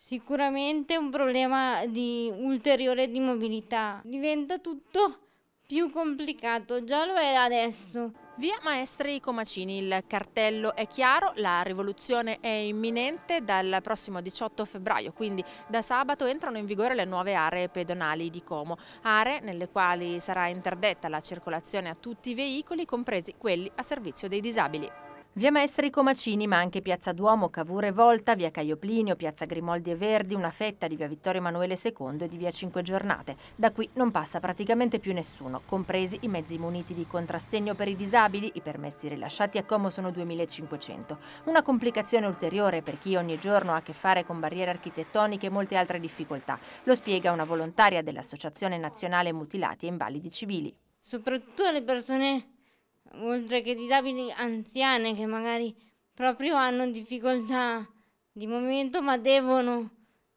sicuramente un problema di ulteriore di mobilità. Diventa tutto più complicato, già lo è adesso. Via Maestri Comacini, il cartello è chiaro, la rivoluzione è imminente, dal prossimo 18 febbraio, quindi da sabato entrano in vigore le nuove aree pedonali di Como, aree nelle quali sarà interdetta la circolazione a tutti i veicoli, compresi quelli a servizio dei disabili. Via Maestri Comacini, ma anche Piazza Duomo, Cavour e Volta, via Caio Plinio, Piazza Grimoldi e Verdi, una fetta di via Vittorio Emanuele II e di via Cinque Giornate. Da qui non passa praticamente più nessuno, compresi i mezzi muniti di contrassegno per i disabili, i permessi rilasciati a Como sono 2500. Una complicazione ulteriore per chi ogni giorno ha a che fare con barriere architettoniche e molte altre difficoltà. Lo spiega una volontaria dell'Associazione Nazionale Mutilati e Invalidi Civili. Soprattutto le persone oltre che disabili anziane che magari proprio hanno difficoltà di movimento ma devono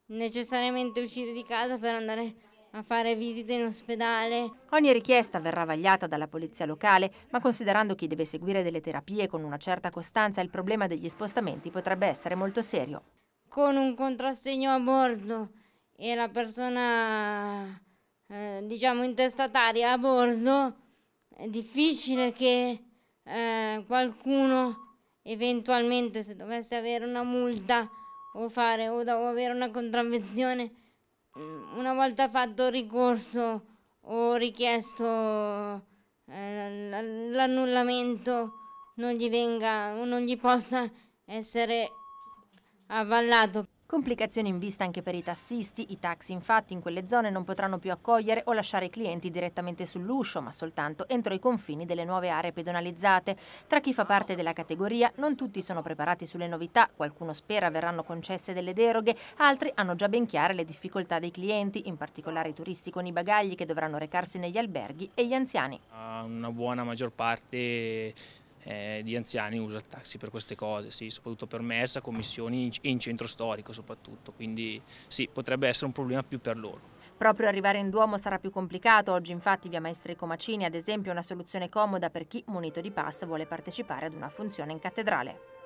necessariamente uscire di casa per andare a fare visite in ospedale. Ogni richiesta verrà vagliata dalla polizia locale, ma considerando chi deve seguire delle terapie con una certa costanza, il problema degli spostamenti potrebbe essere molto serio. Con un contrassegno a bordo e la persona, eh, diciamo, intestataria a bordo, è difficile che eh, qualcuno eventualmente se dovesse avere una multa o fare o, da, o avere una contravvenzione mm, una volta fatto ricorso o richiesto eh, l'annullamento non gli venga o non gli possa essere avvallato. Complicazioni in vista anche per i tassisti, i taxi infatti in quelle zone non potranno più accogliere o lasciare i clienti direttamente sull'uscio, ma soltanto entro i confini delle nuove aree pedonalizzate. Tra chi fa parte della categoria non tutti sono preparati sulle novità, qualcuno spera verranno concesse delle deroghe, altri hanno già ben chiare le difficoltà dei clienti, in particolare i turisti con i bagagli che dovranno recarsi negli alberghi e gli anziani. Ah, una buona maggior parte eh, di anziani usa il taxi per queste cose, sì, soprattutto per messa, commissioni e in, in centro storico soprattutto, quindi sì, potrebbe essere un problema più per loro. Proprio arrivare in Duomo sarà più complicato, oggi infatti via Maestri Comacini ad esempio è una soluzione comoda per chi, munito di pass, vuole partecipare ad una funzione in cattedrale.